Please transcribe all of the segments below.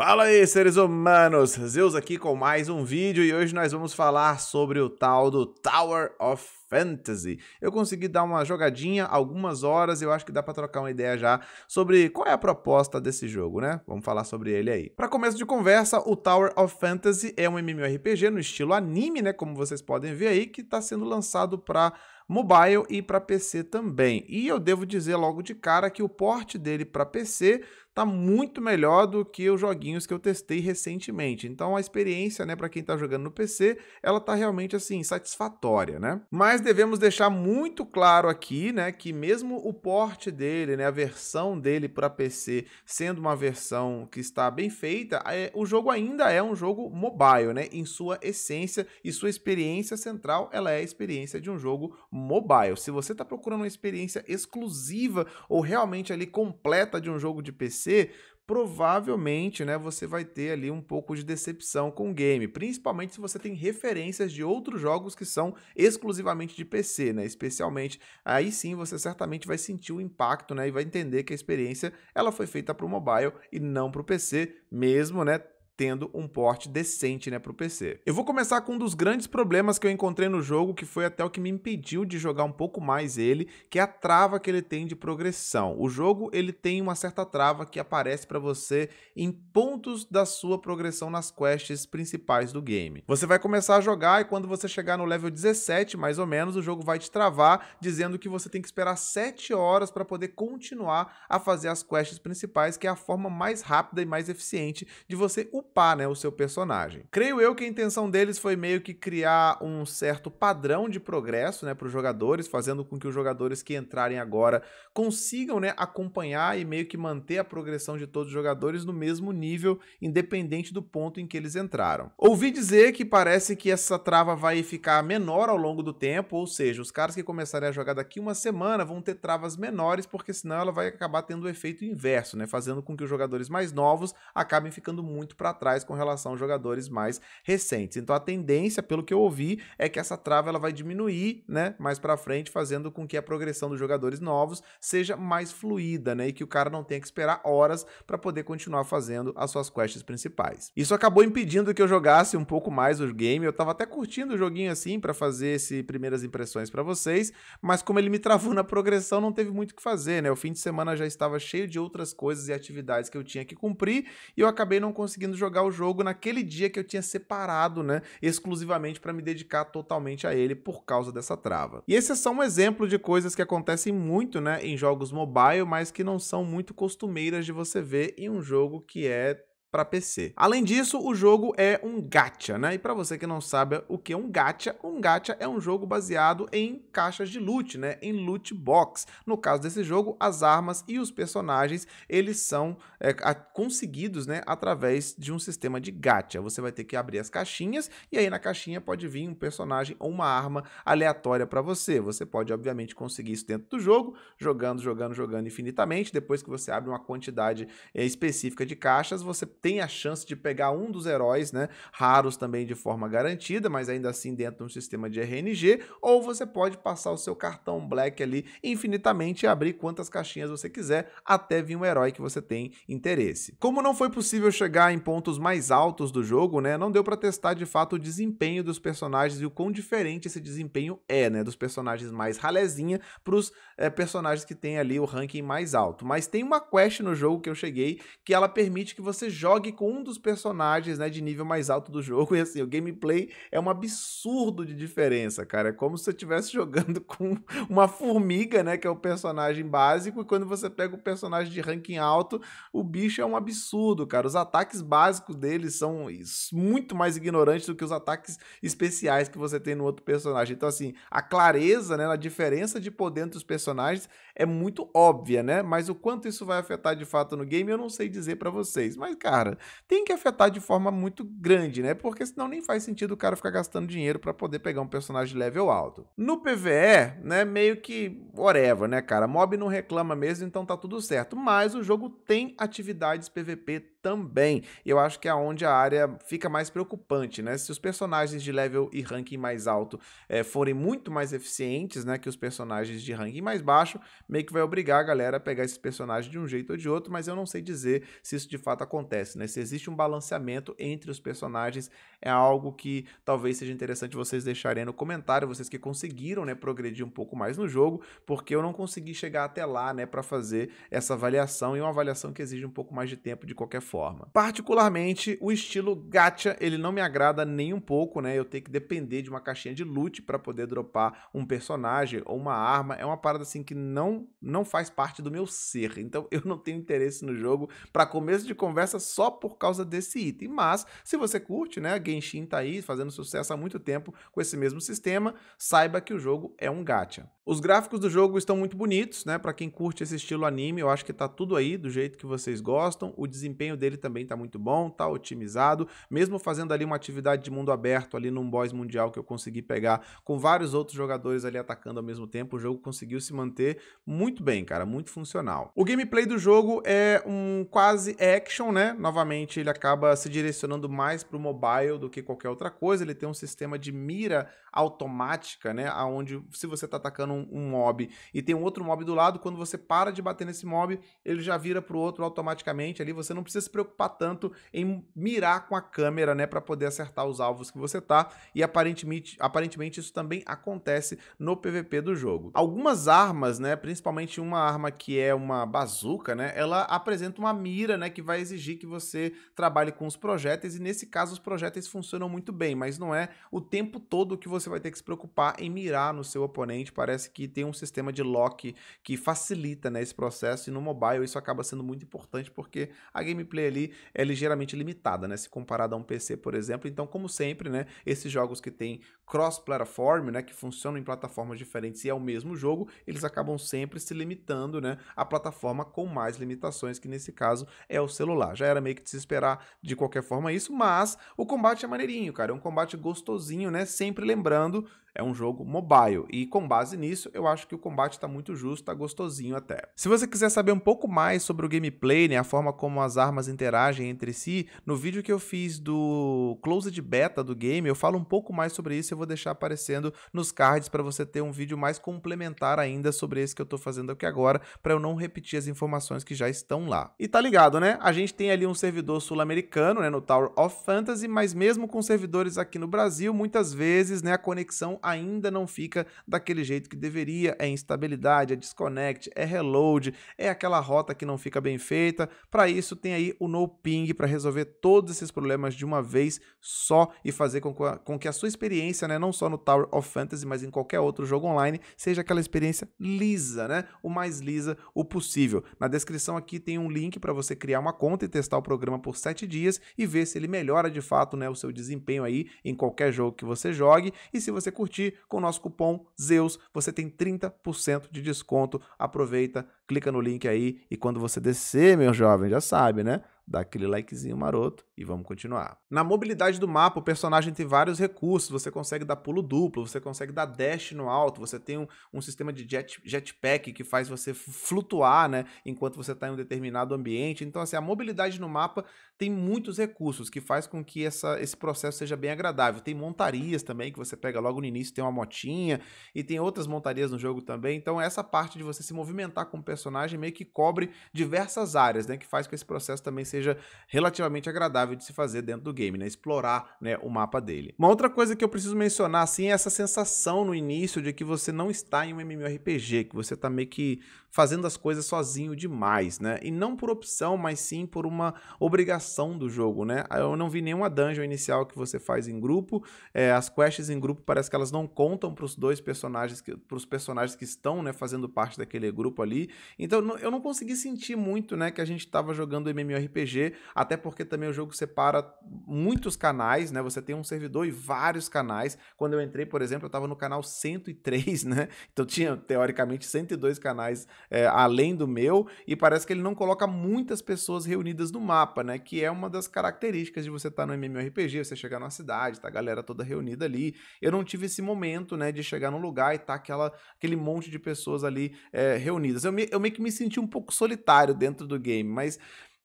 Fala aí, seres humanos! Zeus aqui com mais um vídeo e hoje nós vamos falar sobre o tal do Tower of Fantasy. Eu consegui dar uma jogadinha, algumas horas, eu acho que dá para trocar uma ideia já sobre qual é a proposta desse jogo, né? Vamos falar sobre ele aí. Para começo de conversa, o Tower of Fantasy é um MMORPG no estilo anime, né, como vocês podem ver aí, que está sendo lançado para mobile e para PC também. E eu devo dizer logo de cara que o porte dele para PC tá muito melhor do que os joguinhos que eu testei recentemente. Então a experiência, né, para quem está jogando no PC, ela tá realmente assim satisfatória, né? Mas devemos deixar muito claro aqui, né, que mesmo o porte dele, né, a versão dele para PC sendo uma versão que está bem feita, é, o jogo ainda é um jogo mobile, né, em sua essência e sua experiência central, ela é a experiência de um jogo mobile. Se você está procurando uma experiência exclusiva ou realmente ali completa de um jogo de PC, provavelmente né, você vai ter ali um pouco de decepção com o game, principalmente se você tem referências de outros jogos que são exclusivamente de PC, né? Especialmente, aí sim você certamente vai sentir o impacto né, e vai entender que a experiência ela foi feita para o mobile e não para o PC, mesmo né, tendo um porte decente né, para o PC. Eu vou começar com um dos grandes problemas que eu encontrei no jogo, que foi até o que me impediu de jogar um pouco mais ele, que é a trava que ele tem de progressão. O jogo ele tem uma certa trava que aparece para você em pontos da sua progressão nas quests principais do game. Você vai começar a jogar e quando você chegar no level 17, mais ou menos, o jogo vai te travar, dizendo que você tem que esperar 7 horas para poder continuar a fazer as quests principais, que é a forma mais rápida e mais eficiente de você né, o seu personagem. Creio eu que a intenção deles foi meio que criar um certo padrão de progresso né, para os jogadores, fazendo com que os jogadores que entrarem agora consigam né, acompanhar e meio que manter a progressão de todos os jogadores no mesmo nível, independente do ponto em que eles entraram. Ouvi dizer que parece que essa trava vai ficar menor ao longo do tempo, ou seja, os caras que começarem a jogar daqui uma semana vão ter travas menores, porque senão ela vai acabar tendo o efeito inverso, né, fazendo com que os jogadores mais novos acabem ficando muito para trás com relação aos jogadores mais recentes. Então a tendência, pelo que eu ouvi, é que essa trava ela vai diminuir, né, mais para frente, fazendo com que a progressão dos jogadores novos seja mais fluida, né, e que o cara não tenha que esperar horas para poder continuar fazendo as suas quests principais. Isso acabou impedindo que eu jogasse um pouco mais o game. Eu tava até curtindo o joguinho assim para fazer esse primeiras impressões para vocês, mas como ele me travou na progressão, não teve muito o que fazer, né? O fim de semana já estava cheio de outras coisas e atividades que eu tinha que cumprir e eu acabei não conseguindo jogar jogar o jogo naquele dia que eu tinha separado, né, exclusivamente para me dedicar totalmente a ele por causa dessa trava. E esse é só um exemplo de coisas que acontecem muito, né, em jogos mobile, mas que não são muito costumeiras de você ver em um jogo que é para PC. Além disso, o jogo é um gacha, né? E para você que não sabe o que é um gacha, um gacha é um jogo baseado em caixas de loot, né? Em loot box. No caso desse jogo, as armas e os personagens, eles são é, a, conseguidos, né, através de um sistema de gacha. Você vai ter que abrir as caixinhas e aí na caixinha pode vir um personagem ou uma arma aleatória para você. Você pode obviamente conseguir isso dentro do jogo, jogando, jogando, jogando infinitamente. Depois que você abre uma quantidade é, específica de caixas, você tem a chance de pegar um dos heróis, né? Raros também de forma garantida, mas ainda assim dentro de um sistema de RNG, ou você pode passar o seu cartão Black ali infinitamente e abrir quantas caixinhas você quiser até vir um herói que você tem interesse. Como não foi possível chegar em pontos mais altos do jogo, né? Não deu para testar de fato o desempenho dos personagens e o quão diferente esse desempenho é, né? Dos personagens mais ralezinha para os é, eh, personagens que têm ali o ranking mais alto. Mas tem uma quest no jogo que eu cheguei que ela permite que você jogue jogue com um dos personagens, né, de nível mais alto do jogo. E assim, o gameplay é um absurdo de diferença, cara. É como se você estivesse jogando com uma formiga, né, que é o personagem básico, e quando você pega o personagem de ranking alto, o bicho é um absurdo, cara. Os ataques básicos dele são muito mais ignorantes do que os ataques especiais que você tem no outro personagem. Então, assim, a clareza, né, a diferença de poder entre os personagens é muito óbvia, né? Mas o quanto isso vai afetar de fato no game, eu não sei dizer para vocês. Mas, cara, cara, tem que afetar de forma muito grande, né? Porque senão nem faz sentido o cara ficar gastando dinheiro para poder pegar um personagem level alto. No PVE, né, meio que whatever, né, cara? Mob não reclama mesmo, então tá tudo certo. Mas o jogo tem atividades PVP também. Eu acho que é onde a área fica mais preocupante, né? Se os personagens de level e ranking mais alto é, forem muito mais eficientes, né, que os personagens de ranking mais baixo, meio que vai obrigar a galera a pegar esses personagens de um jeito ou de outro, mas eu não sei dizer se isso de fato acontece acontece, né? Se existe um balanceamento entre os personagens, é algo que talvez seja interessante vocês deixarem no comentário, vocês que conseguiram, né, progredir um pouco mais no jogo, porque eu não consegui chegar até lá, né, para fazer essa avaliação e é uma avaliação que exige um pouco mais de tempo de qualquer forma. Particularmente, o estilo gacha, ele não me agrada nem um pouco, né? Eu tenho que depender de uma caixinha de loot para poder dropar um personagem ou uma arma, é uma parada assim que não não faz parte do meu ser. Então eu não tenho interesse no jogo. Para começo de conversa, só por causa desse item. Mas, se você curte, né? Genshin tá aí fazendo sucesso há muito tempo com esse mesmo sistema, saiba que o jogo é um gacha. Os gráficos do jogo estão muito bonitos, né? Para quem curte esse estilo anime, eu acho que tá tudo aí do jeito que vocês gostam. O desempenho dele também tá muito bom, tá otimizado. Mesmo fazendo ali uma atividade de mundo aberto ali num boss mundial que eu consegui pegar com vários outros jogadores ali atacando ao mesmo tempo, o jogo conseguiu se manter muito bem, cara, muito funcional. O gameplay do jogo é um quase action, né? novamente, ele acaba se direcionando mais para o mobile do que qualquer outra coisa. Ele tem um sistema de mira automática, né? aonde se você está atacando um, um, mob e tem um outro mob do lado, quando você para de bater nesse mob, ele já vira para o outro automaticamente. Ali você não precisa se preocupar tanto em mirar com a câmera, né? Para poder acertar os alvos que você tá. E aparentemente, aparentemente isso também acontece no PVP do jogo. Algumas armas, né? Principalmente uma arma que é uma bazuca, né? Ela apresenta uma mira, né? Que vai exigir que você você trabalhe com os projéteis e nesse caso os projéteis funcionam muito bem, mas não é o tempo todo que você vai ter que se preocupar em mirar no seu oponente. Parece que tem um sistema de lock que facilita né, esse processo e no mobile isso acaba sendo muito importante porque a gameplay ali é ligeiramente limitada, né, se comparada a um PC, por exemplo. Então, como sempre, né, esses jogos que têm cross-platform, né, que funcionam em plataformas diferentes e é o mesmo jogo, eles acabam sempre se limitando, né, à plataforma com mais limitações, que nesse caso é o celular. Já era meio que esperar de qualquer forma isso, mas o combate é maneirinho, cara. É um combate gostosinho, né? Sempre lembrando, é um jogo mobile. E com base nisso, eu acho que o combate tá muito justo, tá gostosinho até. Se você quiser saber um pouco mais sobre o gameplay, né? A forma como as armas interagem entre si, no vídeo que eu fiz do Closed Beta do game, eu falo um pouco mais sobre isso. Eu vou deixar aparecendo nos cards para você ter um vídeo mais complementar ainda sobre esse que eu tô fazendo aqui agora, para eu não repetir as informações que já estão lá. E tá ligado, né? A gente tem ali um servidor sul-americano, né, no Tower of Fantasy, mas mesmo com servidores aqui no Brasil, muitas vezes, né, a conexão ainda não fica daquele jeito que deveria, é instabilidade, é disconnect, é reload, é aquela rota que não fica bem feita. Para isso tem aí o no ping para resolver todos esses problemas de uma vez só e fazer com que a, com que a sua experiência, né, não só no Tower of Fantasy, mas em qualquer outro jogo online, seja aquela experiência lisa, né, o mais lisa o possível. Na descrição aqui tem um link para você criar uma conta e testar testar o programa por sete dias e ver se ele melhora de fato né, o seu desempenho aí em qualquer jogo que você jogue. E se você curtir, com o nosso cupom ZEUS, você tem 30% de desconto. Aproveita, clica no link aí e quando você descer, meu jovem, já sabe, né? dá aquele likezinho maroto e vamos continuar. Na mobilidade do mapa, o personagem tem vários recursos, você consegue dar pulo duplo, você consegue dar dash no alto, você tem um, um sistema de jet, jetpack que faz você flutuar, né, enquanto você está em um determinado ambiente. Então, assim, a mobilidade no mapa tem muitos recursos que faz com que essa, esse processo seja bem agradável. Tem montarias também, que você pega logo no início, tem uma motinha, e tem outras montarias no jogo também. Então, essa parte de você se movimentar com o personagem meio que cobre diversas áreas, né, que faz com que esse processo também seja seja relativamente agradável de se fazer dentro do game, né? Explorar né, o mapa dele. Uma outra coisa que eu preciso mencionar, assim, é essa sensação no início de que você não está em um MMORPG, que você está meio que fazendo as coisas sozinho demais, né? E não por opção, mas sim por uma obrigação do jogo, né? Ah, eu não vi nenhuma dungeon inicial que você faz em grupo, é, as quests em grupo parece que elas não contam para os dois personagens, para os personagens que estão, né, fazendo parte daquele grupo ali. Então eu não consegui sentir muito, né, que a gente estava jogando MMORPG até porque também o jogo separa muitos canais, né? Você tem um servidor e vários canais. Quando eu entrei, por exemplo, eu estava no canal 103, né? Então tinha, teoricamente, 102 canais é, além do meu, e parece que ele não coloca muitas pessoas reunidas no mapa, né? Que é uma das características de você estar tá no MMORPG, você chegar numa cidade, tá a galera toda reunida ali. Eu não tive esse momento, né, de chegar num lugar e tá aquela, aquele monte de pessoas ali é, reunidas. Eu, me, eu meio que me senti um pouco solitário dentro do game, mas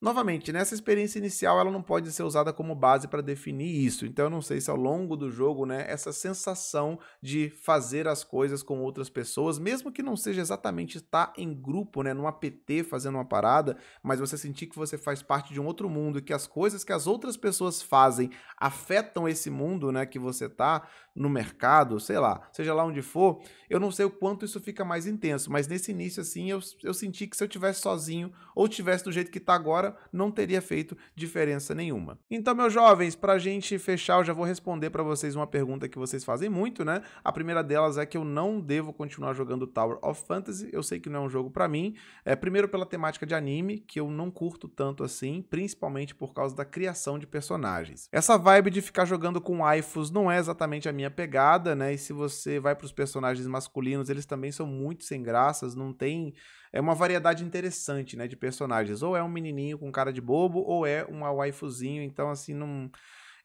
Novamente, nessa né, experiência inicial, ela não pode ser usada como base para definir isso. Então, eu não sei se ao longo do jogo, né, essa sensação de fazer as coisas com outras pessoas, mesmo que não seja exatamente estar em grupo, né, num APT fazendo uma parada, mas você sentir que você faz parte de um outro mundo e que as coisas que as outras pessoas fazem afetam esse mundo, né, que você tá no mercado, sei lá, seja lá onde for, eu não sei o quanto isso fica mais intenso, mas nesse início, assim, eu, eu senti que se eu tivesse sozinho ou tivesse do jeito que tá agora, não teria feito diferença nenhuma. Então, meus jovens, para a gente fechar, eu já vou responder para vocês uma pergunta que vocês fazem muito, né? A primeira delas é que eu não devo continuar jogando Tower of Fantasy. Eu sei que não é um jogo para mim. É, primeiro pela temática de anime, que eu não curto tanto assim, principalmente por causa da criação de personagens. Essa vibe de ficar jogando com waifus não é exatamente a minha pegada, né? E se você vai para os personagens masculinos, eles também são muito sem graças, não tem é uma variedade interessante, né, de personagens. Ou é um menininho com cara de bobo, ou é um waifuzinho, então assim, não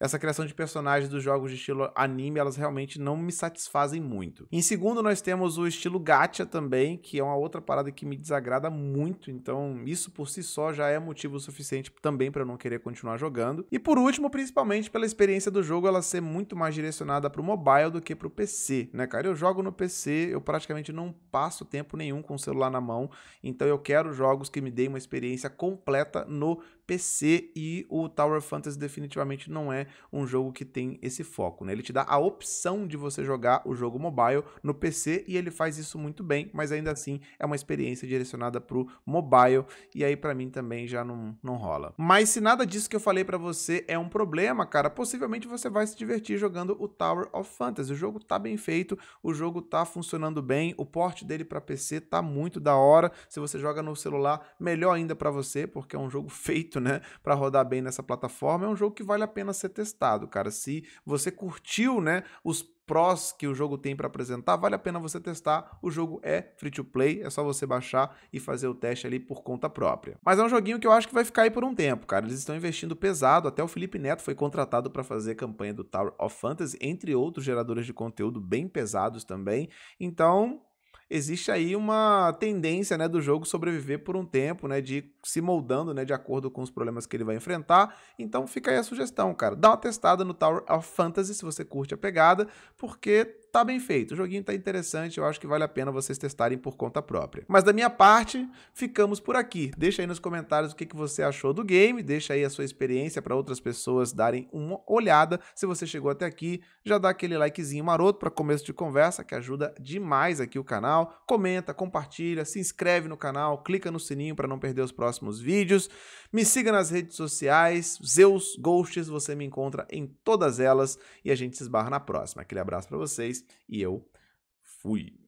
essa criação de personagens dos jogos de estilo anime, elas realmente não me satisfazem muito. Em segundo, nós temos o estilo gacha também, que é uma outra parada que me desagrada muito, então isso por si só já é motivo suficiente também para eu não querer continuar jogando. E por último, principalmente pela experiência do jogo ela ser muito mais direcionada para o mobile do que para o PC, né, cara? Eu jogo no PC, eu praticamente não passo tempo nenhum com o celular na mão, então eu quero jogos que me deem uma experiência completa no PC e o Tower Fantasy definitivamente não é um jogo que tem esse foco, né? Ele te dá a opção de você jogar o jogo mobile no PC e ele faz isso muito bem, mas ainda assim é uma experiência direcionada pro mobile e aí para mim também já não, não rola. Mas se nada disso que eu falei para você é um problema, cara, possivelmente você vai se divertir jogando o Tower of Fantasy. O jogo tá bem feito, o jogo tá funcionando bem, o porte dele para PC tá muito da hora. Se você joga no celular, melhor ainda para você, porque é um jogo feito feito, né, para rodar bem nessa plataforma, é um jogo que vale a pena ser testado, cara. Se você curtiu, né, os prós que o jogo tem para apresentar, vale a pena você testar. O jogo é free to play, é só você baixar e fazer o teste ali por conta própria. Mas é um joguinho que eu acho que vai ficar aí por um tempo, cara. Eles estão investindo pesado, até o Felipe Neto foi contratado para fazer campanha do Tower of Fantasy, entre outros geradores de conteúdo bem pesados também. Então, existe aí uma tendência né, do jogo sobreviver por um tempo, né, de ir se moldando né, de acordo com os problemas que ele vai enfrentar. Então fica aí a sugestão, cara. Dá uma testada no Tower of Fantasy se você curte a pegada, porque tá bem feito, o joguinho tá interessante, eu acho que vale a pena vocês testarem por conta própria. Mas da minha parte, ficamos por aqui. Deixa aí nos comentários o que, que você achou do game, deixa aí a sua experiência para outras pessoas darem uma olhada. Se você chegou até aqui, já dá aquele likezinho maroto para começo de conversa, que ajuda demais aqui o canal. Comenta, compartilha, se inscreve no canal, clica no sininho para não perder os próximos vídeos. Me siga nas redes sociais, Zeus Ghosts, você me encontra em todas elas e a gente se esbarra na próxima. Aquele abraço para vocês vocês e eu fui.